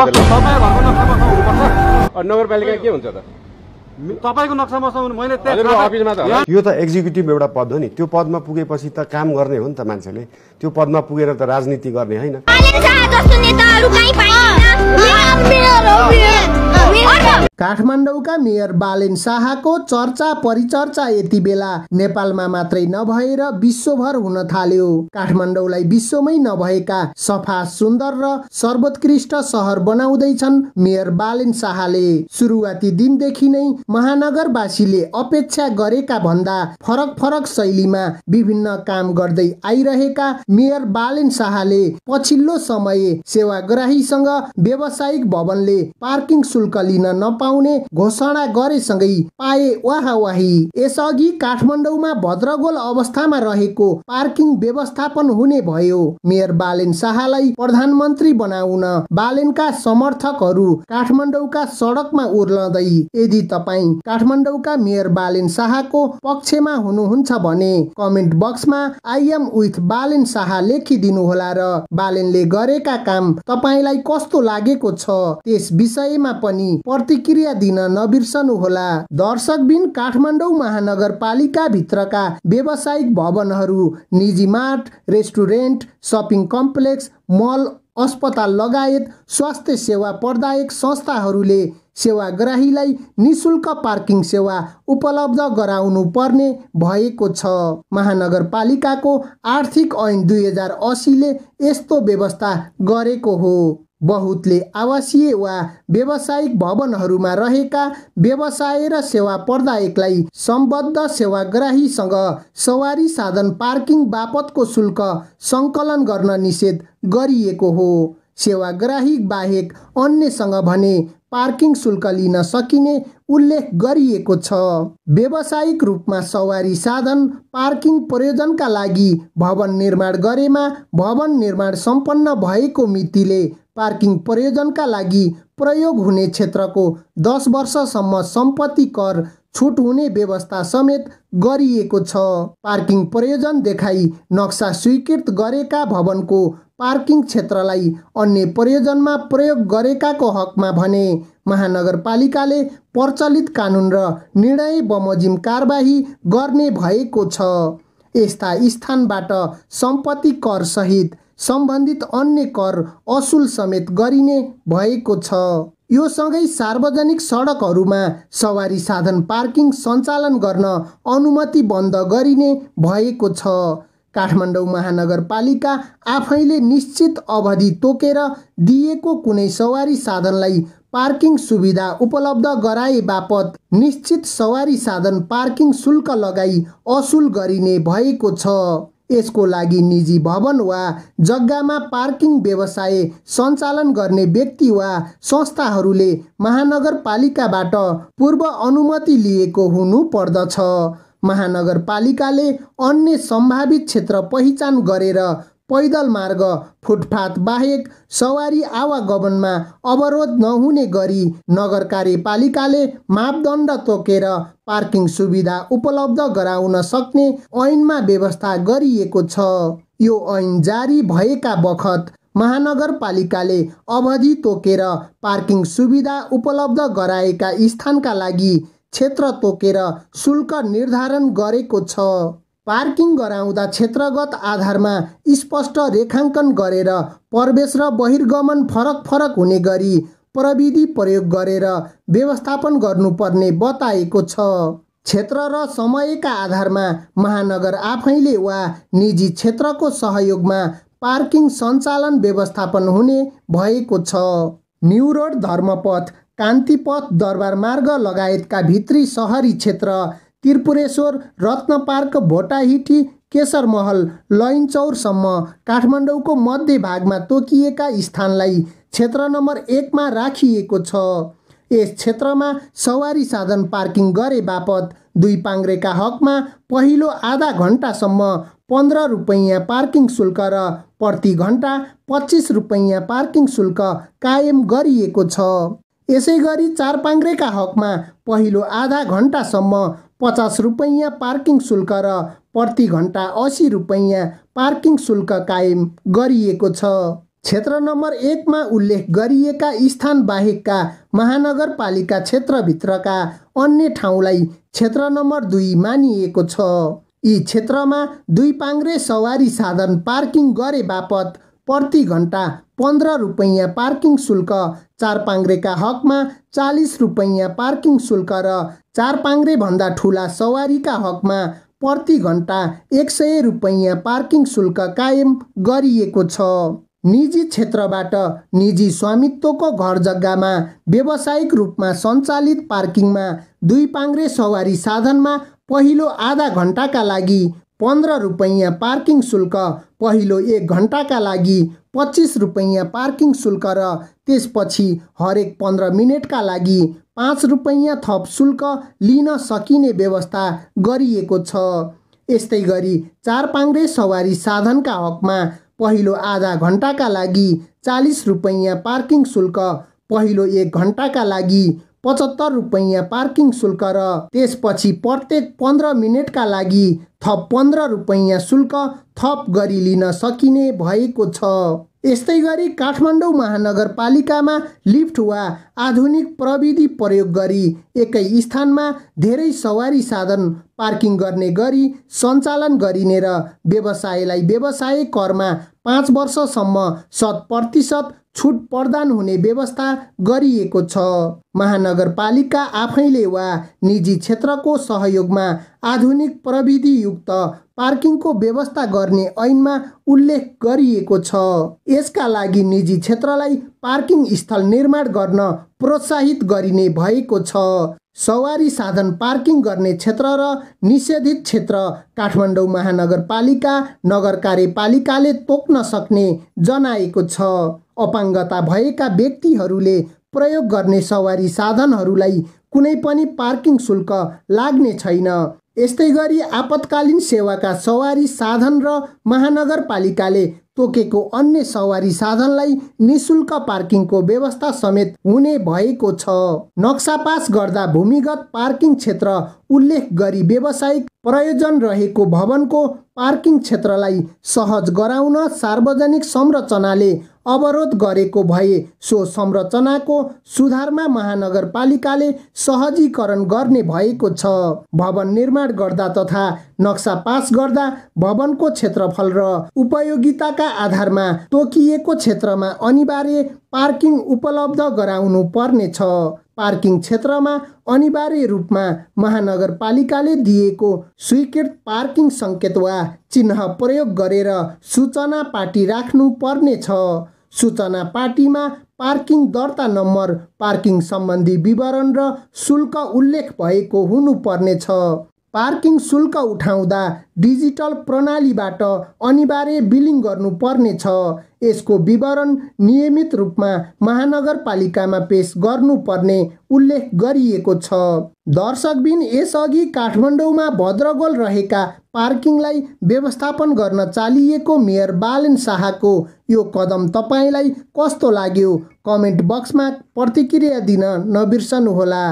नगरपालिका के हुन्छ त तपाईँको नक्सामा मैले यो त एक्जिक्युटिभ एउटा पद हो नि त्यो पदमा पुगेपछि त काम गर्ने हो नि त मान्छेले त्यो पदमा पुगेर त राजनीति गर्ने होइन काठमाडौँका मेयर बालेन शाहको चर्चा परिचर्चा यति बेला नेपालमा मात्रै नभएर विश्वभर हुन थाल्यो काठमाडौँलाई विश्वमै नभएका सफा सुन्दर र सर्वोत्कृष्ट सहर बनाउँदैछन् मेयर बालेन शाहले सुरुवाती दिनदेखि नै महानगरवासीले अपेक्षा गरेका भन्दा फरक फरक शैलीमा विभिन्न काम गर्दै आइरहेका मेयर बालेन शाहले पछिल्लो समय सेवाग्राहीसँग व्यावसायिक भवनले पार्किङ शुल्क लिन नपाउ पाउने घोषणा गरेसँगै पाए वाहवाही यसअघि काठमाडौँमा भद्रगोल अवस्थामा रहेको पार्किङ व्यवस्थापन हुने भयो मेयर बालेन शाहलाई प्रधानमन्त्री बनाउन बालेनका समर्थकहरू काठमाडौँका सडकमा उर्लदै यदि तपाईँ काठमाडौँका मेयर बालेन शाहको पक्षमा हुनुहुन्छ भने कमेन्ट बक्समा आइएम विथ बालेन शाह लेखिदिनु होला र बालेनले गरेका काम तपाईँलाई कस्तो लागेको छ त्यस विषयमा पनि प्रतिक्रिया प्रतिक्रिया दिन नबिर्सनुहोला दर्शकबिन काठमाडौँ भित्रका व्यावसायिक भवनहरू निजी mart restaurant shopping complex mall अस्पताल लगायत स्वास्थ्य सेवा प्रदायक संस्थाहरूले सेवाग्राहीलाई निशुल्क पार्किङ सेवा उपलब्ध गराउनु पर्ने भएको छ महानगरपालिकाको आर्थिक ऐन दुई हजार असीले यस्तो व्यवस्था गरेको हो बहुतले आवासीय वा व्यावसायिक भवनहरूमा रहेका व्यवसाय र सेवा प्रदायकलाई सम्बद्ध सेवाग्राहीसँग सवारी साधन पार्किङ बापतको शुल्क सङ्कलन गर्न निषेध गरिएको हो सेवाग्राही बाहेक अन्यसँग भने पार्किङ शुल्क लिन सकिने उल्लेख गरिएको छ व्यावसायिक रूपमा सवारी साधन पार्किङ प्रयोजनका लागि भवन निर्माण गरेमा भवन निर्माण सम्पन्न भएको मितिले पार्किङ प्रयोजनका लागि प्रयोग हुने क्षेत्रको दस वर्षसम्म सम्पत्ति कर छुट हुने व्यवस्था समेत गरिएको छ पार्किङ प्रयोजन देखाई नक्सा स्वीकृत गरेका भवनको पार्किङ क्षेत्रलाई अन्य प्रयोजनमा प्रयोग गरेकाको हकमा भने महानगरपालिकाले प्रचलित कानुन र निर्णय बमोजिम कारवाही गर्ने भएको छ यस्ता स्थानबाट सम्पत्ति कर सहित सम्बन्धित अन्य कर असुल समेत गरिने भएको छ यो सँगै सार्वजनिक सडकहरूमा सवारी साधन पार्किङ सञ्चालन गर्न अनुमति बन्द गरिने भएको छ काठमाडौँ महानगरपालिका आफैले निश्चित अवधि तोकेर दिएको कुनै सवारी साधनलाई पार्किङ सुविधा उपलब्ध गराए बापत निश्चित सवारी साधन पार्किङ शुल्क लगाई असुल गरिने भएको छ यसको लागि निजी भवन वा जग्गामा पार्किङ व्यवसाय सञ्चालन गर्ने व्यक्ति वा संस्थाहरूले महानगरपालिकाबाट पूर्व अनुमति लिएको हुनु पर्दछ महानगरपालिकाले अन्य सम्भावित क्षेत्र पहिचान गरेर पैदल मार्ग फुटपाथ बाहेक सवारी आवागमनमा अवरोध नहुने गरी नगर कार्यपालिकाले मापदण्ड तोकेर पार्किङ सुविधा उपलब्ध गराउन सक्ने ऐनमा व्यवस्था गरिएको छ यो ऐन जारी भएका बखत महानगरपालिकाले अवधि तोकेर पार्किङ सुविधा उपलब्ध गराएका स्थानका लागि क्षेत्र तोकेर शुल्क निर्धारण गरेको छ पार्किङ गराउँदा क्षेत्रगत आधारमा स्पष्ट रेखाङ्कन गरेर प्रवेश र बहिर्गमन फरक फरक हुने गरी प्रविधि प्रयोग गरेर व्यवस्थापन गर्नुपर्ने बताएको छ क्षेत्र र समयका आधारमा महानगर आफैले वा निजी क्षेत्रको सहयोगमा पार्किङ सञ्चालन व्यवस्थापन हुने भएको छ न्यु रोड धर्मपथ कान्तिपथ दरबार मार्ग लगायतका भित्री सहरी क्षेत्र त्रिपुरेश्वर रत्न पार्क भोटाहिटी केशर महल लैनचौरसम्म काठमाडौँको मध्य भागमा तोकिएका स्थानलाई क्षेत्र नम्बर एकमा राखिएको छ यस क्षेत्रमा सवारी साधन पार्किङ गरे बापत दुई पाङ्रेका हकमा पहिलो आधा घन्टासम्म पन्ध्र रुपैयाँ पार्किङ शुल्क र प्रति घन्टा पच्चिस रुपैयाँ पार्किङ शुल्क कायम गरिएको छ यसै गरी चार पाङ्रेका हकमा पहिलो आधा घन्टासम्म पचास रुपैयाँ पार्किङ शुल्क र प्रति घन्टा असी रुपैयाँ पार्किङ शुल्क कायम गरिएको छ क्षेत्र नम्बर एकमा उल्लेख गरिएका स्थान बाहेकका महानगरपालिका क्षेत्रभित्रका अन्य ठाउँलाई क्षेत्र नम्बर दुई मानिएको छ यी क्षेत्रमा दुई पाङ्रे सवारी साधन पार्किङ गरे बापत प्रति घन्टा पन्ध्र रुपैयाँ पार्किङ शुल्क चारपाङ्ग्रेका हकमा चालिस रुपैयाँ पार्किङ शुल्क र चारपाङ्ग्रेभन्दा ठुला सवारीका हकमा प्रति घन्टा एक सय रुपैयाँ पार्किङ शुल्क कायम गरिएको छ निजी क्षेत्रबाट निजी स्वामित्वको घर जग्गामा व्यावसायिक रूपमा सञ्चालित पार्किङमा दुई पाङ्ग्रे सवारी साधनमा पहिलो आधा घन्टाका लागि पन्ध्र रुपैयाँ पार्किङ शुल्क पहिलो एक घन्टाका लागि पच्चिस रुपैयाँ पार्किङ शुल्क र त्यसपछि हरेक पन्ध्र मिनटका लागि पाँच रुपैयाँ थप शुल्क लिन सकिने व्यवस्था गरिएको छ यस्तै गरी चार चारपाङ्रे सवारी साधनका हकमा पहिलो आधा घन्टाका लागि चालिस रुपैयाँ पार्किङ शुल्क पहिलो एक घन्टाका लागि पचहत्तर रुपैयाँ पार्किङ शुल्क र त्यसपछि प्रत्येक पन्ध्र मिनटका लागि थप पन्ध्र रुपैयाँ शुल्क थप गरी लिन सकिने भएको छ यस्तै गरी काठमाडौँ महानगरपालिकामा लिफ्ट वा आधुनिक प्रविधि प्रयोग गरी एकै स्थानमा धेरै सवारी साधन पार्किङ गर्ने गरी सञ्चालन गरिने र व्यवसायलाई व्यवसाय करमा पाँच वर्षसम्म शत प्रतिशत छुट प्रदान हुने व्यवस्था गरिएको छ महानगरपालिका आफैले वा निजी क्षेत्रको सहयोगमा आधुनिक प्रविधियुक्त पार्किङको व्यवस्था गर्ने ऐनमा उल्लेख गरिएको छ यसका लागि निजी क्षेत्रलाई पार्किङ स्थल निर्माण गर्न प्रोत्साहित गरिने भएको छ सवारी साधन पार्किङ गर्ने क्षेत्र र निषेधित क्षेत्र काठमाडौँ महानगरपालिका नगर कार्यपालिकाले तोक्न सक्ने जनाएको छ अपाङ्गता भएका व्यक्तिहरूले प्रयोग गर्ने सवारी साधनहरूलाई कुनै पनि पार्किङ शुल्क लाग्ने छैन यस्तै गरी आपतकालीन सेवाका सवारी साधन र महानगरपालिकाले तोकेको अन्य सवारी साधनलाई निशुल्क पार्किङको व्यवस्था समेत हुने भएको छ नक्सा पास गर्दा भूमिगत पार्किङ क्षेत्र उल्लेख गरी व्यावसायिक प्रयोजन रहेको भवनको पार्किङ क्षेत्रलाई सहज गराउन सार्वजनिक संरचनाले अवरोध गरेको भए सो संरचनाको सुधारमा महानगरपालिकाले सहजीकरण गर्ने भएको छ भवन निर्माण गर्दा तथा नक्सा पास गर्दा भवनको क्षेत्रफल र उपयोगिताका आधारमा तोकिएको क्षेत्रमा अनिवार्य पार्किङ उपलब्ध गराउनु पर्नेछ पार्किङ क्षेत्रमा अनिवार्य रूपमा महानगरपालिकाले दिएको स्वीकृत पार्किङ सङ्केत वा चिह्न प्रयोग गरेर सूचना पार्टी राख्नु पर्नेछ सूचना पार्टीमा पार्किङ दर्ता नम्बर पार्किङ सम्बन्धी विवरण र शुल्क उल्लेख भएको हुनुपर्नेछ पार्किङ शुल्क उठाउँदा डिजिटल प्रणालीबाट अनिवार्य बिलिङ गर्नुपर्नेछ यसको विवरण नियमित रूपमा महानगरपालिकामा पेस गर्नुपर्ने उल्लेख गरिएको छ दर्शकबिन यसअघि काठमाडौँमा भद्रगोल रहेका पार्किङलाई व्यवस्थापन गर्न चालिएको मेयर बालन शाहको यो कदम तपाईँलाई कस्तो लाग्यो कमेन्ट बक्समा प्रतिक्रिया दिन नबिर्सनुहोला